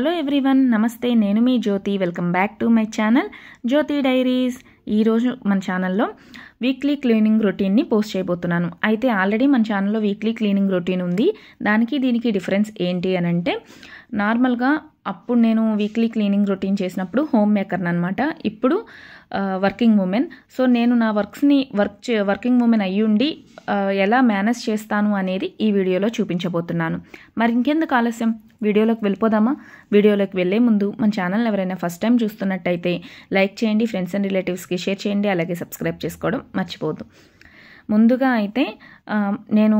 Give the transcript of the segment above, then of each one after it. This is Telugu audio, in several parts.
హలో ఎవ్రీవన్ నమస్తే నేను మీ Jyothi welcome back to my channel Jyothi diaries ఈరోజు మన ఛానల్లో వీక్లీ క్లీనింగ్ రొటీన్ని పోస్ట్ చేయబోతున్నాను అయితే ఆల్రెడీ మన ఛానల్లో వీక్లీ క్లీనింగ్ రొటీన్ ఉంది దానికి దీనికి డిఫరెన్స్ ఏంటి అని అంటే నార్మల్గా అప్పుడు నేను వీక్లీ క్లీనింగ్ రొటీన్ చేసినప్పుడు హోమ్ మేకర్ని అనమాట ఇప్పుడు వర్కింగ్ ఉమెన్ సో నేను నా వర్క్స్ని వర్క్ చే వర్కింగ్ ఉమెన్ అయ్యుండి ఎలా మేనేజ్ చేస్తాను అనేది ఈ వీడియోలో చూపించబోతున్నాను మరి ఇంకెందుకు ఆలస్యం వీడియోలోకి వెళ్ళిపోదామా వీడియోలోకి వెళ్ళే ముందు మన ఛానల్ ఎవరైనా ఫస్ట్ టైం చూస్తున్నట్టయితే లైక్ చేయండి ఫ్రెండ్స్ అండ్ రిలేటివ్స్కి షేర్ చేయండి అలాగే సబ్స్క్రైబ్ చేసుకోవడం మర్చిపోదు ముందుగా అయితే నేను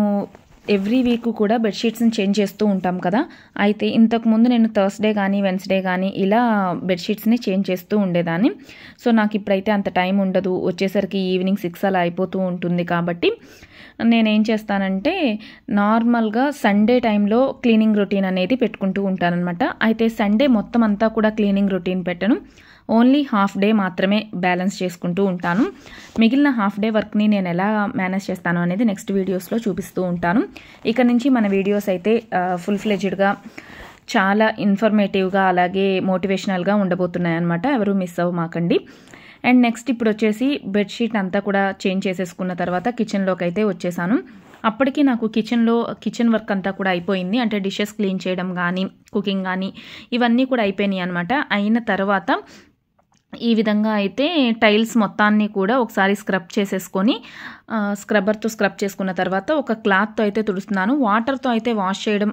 ఎవ్రీ వీక్ కూడా బెడ్షీట్స్ని చేంజ్ చేస్తూ ఉంటాం కదా అయితే ఇంతకుముందు నేను థర్స్డే కానీ వెన్స్డే కానీ ఇలా బెడ్షీట్స్ని చేంజ్ చేస్తూ ఉండేదాన్ని సో నాకు ఇప్పుడైతే అంత టైం ఉండదు వచ్చేసరికి ఈవినింగ్ సిక్స్ అలా అయిపోతూ ఉంటుంది కాబట్టి నేనేం చేస్తానంటే నార్మల్గా సండే టైంలో క్లీనింగ్ రొటీన్ అనేది పెట్టుకుంటూ ఉంటానన్నమాట అయితే సండే మొత్తం అంతా కూడా క్లీనింగ్ రొటీన్ పెట్టను ఓన్లీ హాఫ్ డే మాత్రమే బ్యాలెన్స్ చేసుకుంటూ ఉంటాను మిగిలిన హాఫ్ డే వర్క్ని నేను ఎలా మేనేజ్ చేస్తాను అనేది నెక్స్ట్ వీడియోస్లో చూపిస్తూ ఉంటాను ఇక నుంచి మన వీడియోస్ అయితే ఫుల్ ఫ్లెజ్డ్గా చాలా ఇన్ఫర్మేటివ్గా అలాగే మోటివేషనల్గా ఉండబోతున్నాయన్నమాట ఎవరు మిస్ అవ్వమాకండి అండ్ నెక్స్ట్ ఇప్పుడు వచ్చేసి బెడ్షీట్ అంతా కూడా చేంజ్ చేసేసుకున్న తర్వాత కిచెన్లోకి అయితే వచ్చేసాను అప్పటికి నాకు కిచెన్లో కిచెన్ వర్క్ అంతా కూడా అయిపోయింది అంటే డిషెస్ క్లీన్ చేయడం కానీ కుకింగ్ కానీ ఇవన్నీ కూడా అయిపోయినాయి అనమాట అయిన తర్వాత ఈ విధంగా అయితే టైల్స్ మొత్తాన్ని కూడా ఒకసారి స్క్రబ్ చేసేసుకొని స్క్రబ్బర్తో స్క్రబ్ చేసుకున్న తర్వాత ఒక క్లాత్తో అయితే తుడుస్తున్నాను వాటర్తో అయితే వాష్ చేయడం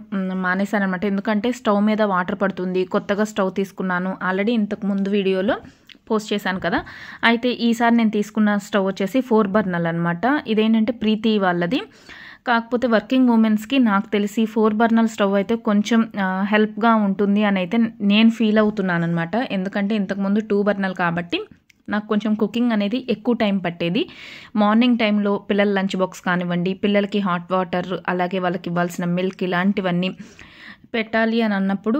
అనమాట ఎందుకంటే స్టవ్ మీద వాటర్ పడుతుంది కొత్తగా స్టవ్ తీసుకున్నాను ఆల్రెడీ ఇంతకు ముందు వీడియోలో పోస్ట్ చేశాను కదా అయితే ఈసారి నేను తీసుకున్న స్టవ్ వచ్చేసి ఫోర్ బర్నల్ అనమాట ఇదేంటంటే ప్రీతి వాళ్ళది కాకపోతే వర్కింగ్ ఉమెన్స్కి నాకు తెలిసి ఫోర్ బర్నల్ స్టవ్ అయితే కొంచెం హెల్ప్గా ఉంటుంది అని అయితే నేను ఫీల్ అవుతున్నాను అనమాట ఎందుకంటే ఇంతకుముందు టూ బర్నల్ కాబట్టి నాకు కొంచెం కుకింగ్ అనేది ఎక్కువ టైం పట్టేది మార్నింగ్ టైంలో పిల్లల లంచ్ బాక్స్ కానివ్వండి పిల్లలకి హాట్ వాటర్ అలాగే వాళ్ళకి ఇవ్వాల్సిన మిల్క్ ఇలాంటివన్నీ పెట్టాలి అని అన్నప్పుడు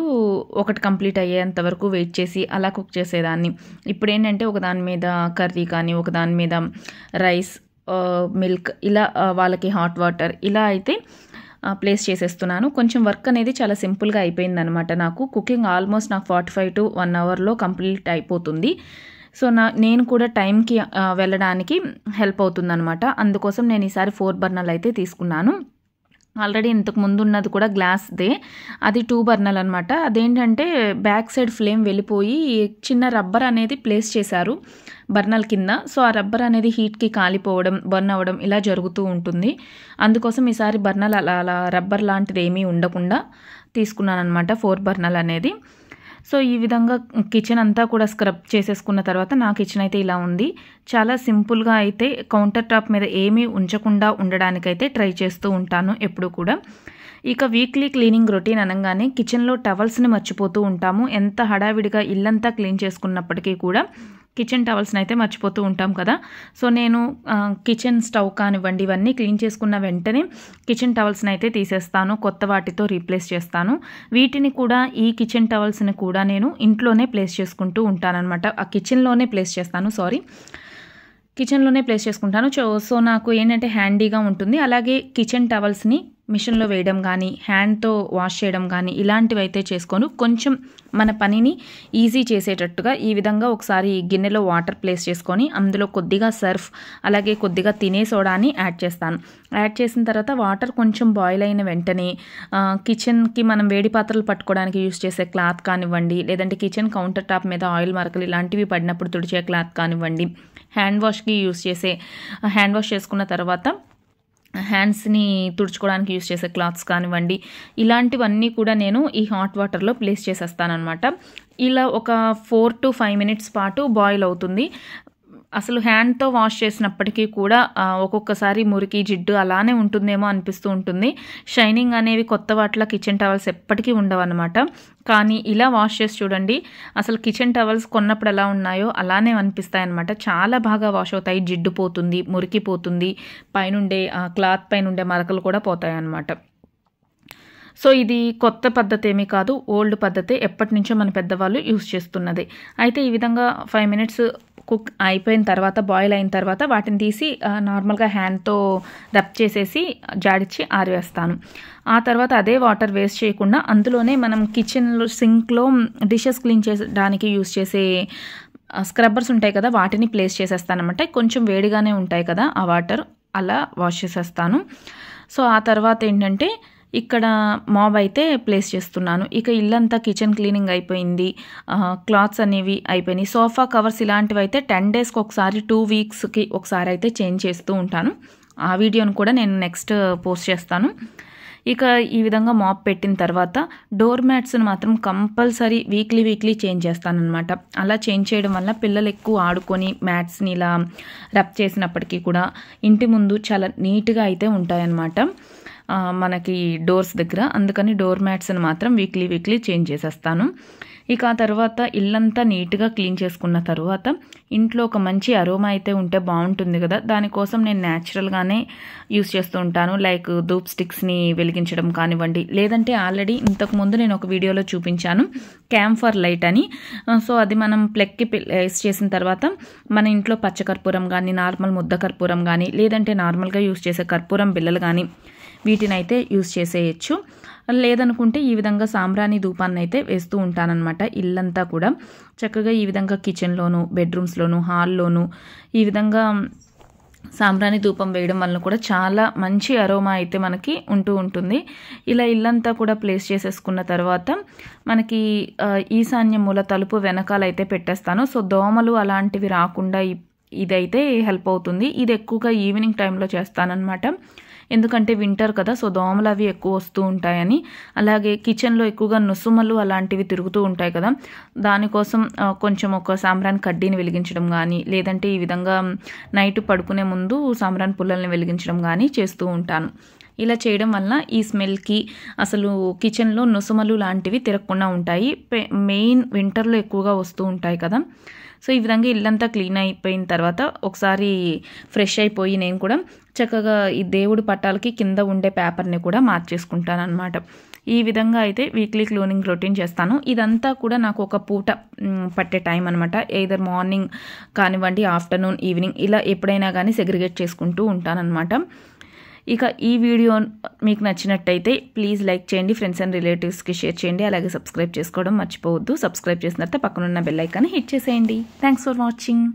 ఒకటి కంప్లీట్ అయ్యేంత వరకు వెయిట్ చేసి అలా కుక్ చేసేదాన్ని ఇప్పుడు ఏంటంటే ఒకదాని మీద కర్రీ కానీ ఒకదాని మీద రైస్ మిల్క్ ఇలా వాళ్ళకి హాట్ వాటర్ ఇలా అయితే ప్లేస్ చేసేస్తున్నాను కొంచెం వర్క్ అనేది చాలా సింపుల్గా అయిపోయిందనమాట నాకు కుకింగ్ ఆల్మోస్ట్ నాకు ఫార్టీ ఫైవ్ టు వన్ అవర్లో కంప్లీట్ అయిపోతుంది సో నా నేను కూడా టైంకి వెళ్ళడానికి హెల్ప్ అవుతుందనమాట అందుకోసం నేను ఈసారి ఫోర్ బర్నర్లు అయితే తీసుకున్నాను ఆల్రెడీ ఇంతకు ముందు ఉన్నది కూడా గ్లాస్దే అది టూ బర్నల్ అనమాట అదేంటంటే బ్యాక్ సైడ్ ఫ్లేమ్ వెళ్ళిపోయి చిన్న రబ్బర్ అనేది ప్లేస్ చేశారు బర్నల్ కింద సో ఆ రబ్బర్ అనేది హీట్కి కాలిపోవడం బర్న్ అవ్వడం ఇలా జరుగుతూ ఉంటుంది అందుకోసం ఈసారి బర్నల్ అలా అలా రబ్బర్ లాంటిది ఏమీ ఉండకుండా తీసుకున్నాను అనమాట ఫోర్ బర్నల్ అనేది సో ఈ విధంగా కిచెన్ అంతా కూడా స్క్రబ్ చేసేసుకున్న తర్వాత నా కిచెన్ అయితే ఇలా ఉంది చాలా సింపుల్గా అయితే కౌంటర్ టాప్ మీద ఏమీ ఉంచకుండా ఉండడానికైతే ట్రై చేస్తూ ఉంటాను ఎప్పుడు కూడా ఇక వీక్లీ క్లీనింగ్ రొటీన్ అనగానే కిచెన్లో టవల్స్ని మర్చిపోతూ ఉంటాము ఎంత హడావిడిగా ఇల్లంతా క్లీన్ చేసుకున్నప్పటికీ కూడా కిచెన్ టవల్స్ని అయితే మర్చిపోతూ ఉంటాం కదా సో నేను కిచెన్ స్టవ్ కానివ్వండి ఇవన్నీ క్లీన్ చేసుకున్న వెంటనే కిచెన్ టవల్స్ని అయితే తీసేస్తాను కొత్త వాటితో రీప్లేస్ చేస్తాను వీటిని కూడా ఈ కిచెన్ టవల్స్ని కూడా నేను ఇంట్లోనే ప్లేస్ చేసుకుంటూ ఉంటానన్నమాట ఆ కిచెన్లోనే ప్లేస్ చేస్తాను సారీ కిచెన్లోనే ప్లేస్ చేసుకుంటాను సో నాకు ఏంటంటే హ్యాండీగా ఉంటుంది అలాగే కిచెన్ టవల్స్ని మిషన్లో వేయడం కానీ హ్యాండ్తో వాష్ చేయడం కానీ ఇలాంటివి అయితే చేసుకొని కొంచెం మన పనిని ఈజీ చేసేటట్టుగా ఈ విధంగా ఒకసారి గిన్నెలో వాటర్ ప్లేస్ చేసుకొని అందులో కొద్దిగా సర్ఫ్ అలాగే కొద్దిగా తినే సోడాని యాడ్ చేస్తాను యాడ్ చేసిన తర్వాత వాటర్ కొంచెం బాయిల్ అయిన వెంటనే కిచెన్కి మనం వేడి పాత్రలు పట్టుకోవడానికి యూస్ చేసే క్లాత్ కానివ్వండి లేదంటే కిచెన్ కౌంటర్ టాప్ మీద ఆయిల్ మరకలు ఇలాంటివి పడినప్పుడు తుడిచే క్లాత్ కానివ్వండి హ్యాండ్ వాష్కి యూస్ చేసే హ్యాండ్ వాష్ చేసుకున్న తర్వాత హ్యాండ్స్ని తుడుచుకోవడానికి యూస్ చేసే క్లాత్స్ కానివ్వండి ఇలాంటివన్నీ కూడా నేను ఈ హాట్ వాటర్లో ప్లేస్ చేసేస్తానమాట ఇలా ఒక ఫోర్ టు ఫైవ్ మినిట్స్ పాటు బాయిల్ అవుతుంది అసలు హ్యాండ్తో వాష్ చేసినప్పటికీ కూడా ఒక్కొక్కసారి మురికి జిడ్డు అలానే ఉంటుందేమో అనిపిస్తూ ఉంటుంది షైనింగ్ అనేవి కొత్త వాటిలో కిచెన్ టవల్స్ ఎప్పటికీ ఉండవన్నమాట కానీ ఇలా వాష్ చేసి చూడండి అసలు కిచెన్ టవల్స్ కొన్నప్పుడు ఎలా ఉన్నాయో అలానే అనిపిస్తాయన్నమాట చాలా బాగా వాష్ అవుతాయి జిడ్డు పోతుంది మురికి పోతుంది పైనుండే క్లాత్ పైన ఉండే మరకలు కూడా పోతాయి అన్నమాట సో ఇది కొత్త పద్ధతి ఏమీ కాదు ఓల్డ్ పద్ధతి ఎప్పటి నుంచో మన పెద్దవాళ్ళు యూస్ చేస్తున్నది అయితే ఈ విధంగా ఫైవ్ మినిట్స్ కుక్ అయిపోయిన తర్వాత బాయిల్ అయిన తర్వాత వాటిని తీసి నార్మల్గా హ్యాండ్తో రబ్ చేసేసి జాడిచ్చి ఆరివేస్తాను ఆ తర్వాత అదే వాటర్ వేస్ట్ చేయకుండా అందులోనే మనం కిచెన్లో సింక్లో డిషెస్ క్లీన్ చేసడానికి యూస్ చేసే స్క్రబ్బర్స్ ఉంటాయి కదా వాటిని ప్లేస్ చేసేస్తాను అనమాట కొంచెం వేడిగానే ఉంటాయి కదా ఆ వాటర్ అలా వాష్ చేసేస్తాను సో ఆ తర్వాత ఏంటంటే ఇక్కడ మాబ్ అయితే ప్లేస్ చేస్తున్నాను ఇక ఇల్లంతా కిచెన్ క్లీనింగ్ అయిపోయింది క్లాత్స్ అనేవి అయిపోయినాయి సోఫా కవర్స్ ఇలాంటివి అయితే టెన్ డేస్కి ఒకసారి టూ వీక్స్కి ఒకసారి అయితే చేంజ్ చేస్తూ ఉంటాను ఆ వీడియోను కూడా నేను నెక్స్ట్ పోస్ట్ చేస్తాను ఇక ఈ విధంగా మాప్ పెట్టిన తర్వాత డోర్ మ్యాట్స్ని మాత్రం కంపల్సరీ వీక్లీ వీక్లీ చేంజ్ చేస్తానన్నమాట అలా చేంజ్ చేయడం వల్ల పిల్లలు ఎక్కువ ఆడుకొని మ్యాట్స్ని ఇలా రబ్ చేసినప్పటికీ కూడా ఇంటి ముందు చాలా నీట్గా అయితే ఉంటాయన్నమాట మనకి డోర్స్ దగ్గర అందుకని డోర్ మ్యాట్స్ని మాత్రం వీక్లీ వీక్లీ చేంజ్ చేసేస్తాను ఇక ఆ తర్వాత ఇల్లంతా నీట్గా క్లీన్ చేసుకున్న తర్వాత ఇంట్లో ఒక మంచి అరోమా అయితే ఉంటే బాగుంటుంది కదా దానికోసం నేను న్యాచురల్గానే యూస్ చేస్తూ ఉంటాను లైక్ ధూప్ స్టిక్స్ని వెలిగించడం కానివ్వండి లేదంటే ఆల్రెడీ ఇంతకుముందు నేను ఒక వీడియోలో చూపించాను క్యాంఫర్ లైట్ అని సో అది మనం ప్లెక్కి ప్లేస్ చేసిన తర్వాత మన ఇంట్లో పచ్చకర్పూరం కానీ నార్మల్ ముద్ద కర్పూరం కానీ లేదంటే నార్మల్గా యూస్ చేసే కర్పూరం బిల్లలు కానీ వీటినైతే యూస్ చేసేయచ్చు లేదనుకుంటే ఈ విధంగా సాంబ్రాణి ధూపాన్ని అయితే వేస్తూ ఉంటానన్నమాట ఇల్లంతా కూడా చక్కగా ఈ విధంగా కిచెన్లోను బెడ్రూమ్స్లోను హాల్లోను ఈ విధంగా సాంబ్రాణి ధూపం వేయడం వలన కూడా చాలా మంచి అరోమా అయితే మనకి ఉంటూ ఉంటుంది ఇలా ఇల్లంతా కూడా ప్లేస్ చేసేసుకున్న తర్వాత మనకి ఈశాన్య మూల తలుపు వెనకాలైతే పెట్టేస్తాను సో దోమలు అలాంటివి రాకుండా ఇదైతే హెల్ప్ అవుతుంది ఇది ఎక్కువగా ఈవినింగ్ టైంలో చేస్తానన్నమాట ఎందుకంటే వింటర్ కదా సో దోమలు అవి ఎక్కువ వస్తూ ఉంటాయని అలాగే కిచెన్లో ఎక్కువగా నుసుమలు అలాంటివి తిరుగుతూ ఉంటాయి కదా దానికోసం కొంచెం ఒక సాంబ్రాన్ కడ్డీని వెలిగించడం కానీ లేదంటే ఈ విధంగా నైట్ పడుకునే ముందు సాంబ్రాన్ పుల్లల్ని వెలిగించడం కానీ చేస్తూ ఉంటాను ఇలా చేయడం వల్ల ఈ స్మెల్కి అసలు కిచెన్లో నొసుమలు లాంటివి తిరగకుండా ఉంటాయి మెయిన్ వింటర్లో ఎక్కువగా వస్తూ ఉంటాయి కదా సో ఈ విధంగా ఇల్లంతా క్లీన్ అయిపోయిన తర్వాత ఒకసారి ఫ్రెష్ అయిపోయి నేను కూడా చక్కగా ఈ దేవుడు పట్టాలకి కింద ఉండే పేపర్ని కూడా మార్చేసుకుంటాను అనమాట ఈ విధంగా అయితే వీక్లీ క్లోనింగ్ రొటీన్ చేస్తాను ఇదంతా కూడా నాకు ఒక పూట పట్టే టైం అనమాట ఏదర్ మార్నింగ్ కానివ్వండి ఆఫ్టర్నూన్ ఈవినింగ్ ఇలా ఎప్పుడైనా కానీ సెగ్రిగేట్ చేసుకుంటూ ఉంటానన్నమాట ఇక ఈ వీడియో మీకు నచ్చినట్టయితే ప్లీజ్ లైక్ చేయండి ఫ్రెండ్స్ అండ్ రిలేటివ్స్కి షేర్ చేయండి అలాగే సబ్స్క్రైబ్ చేసుకోవడం మర్చిపోవద్దు సబ్స్క్రైబ్ చేసిన తర్వాత పక్కనున్న బెల్లైకాన్ని హిట్ చేసేయండి థ్యాంక్స్ ఫర్ వాచింగ్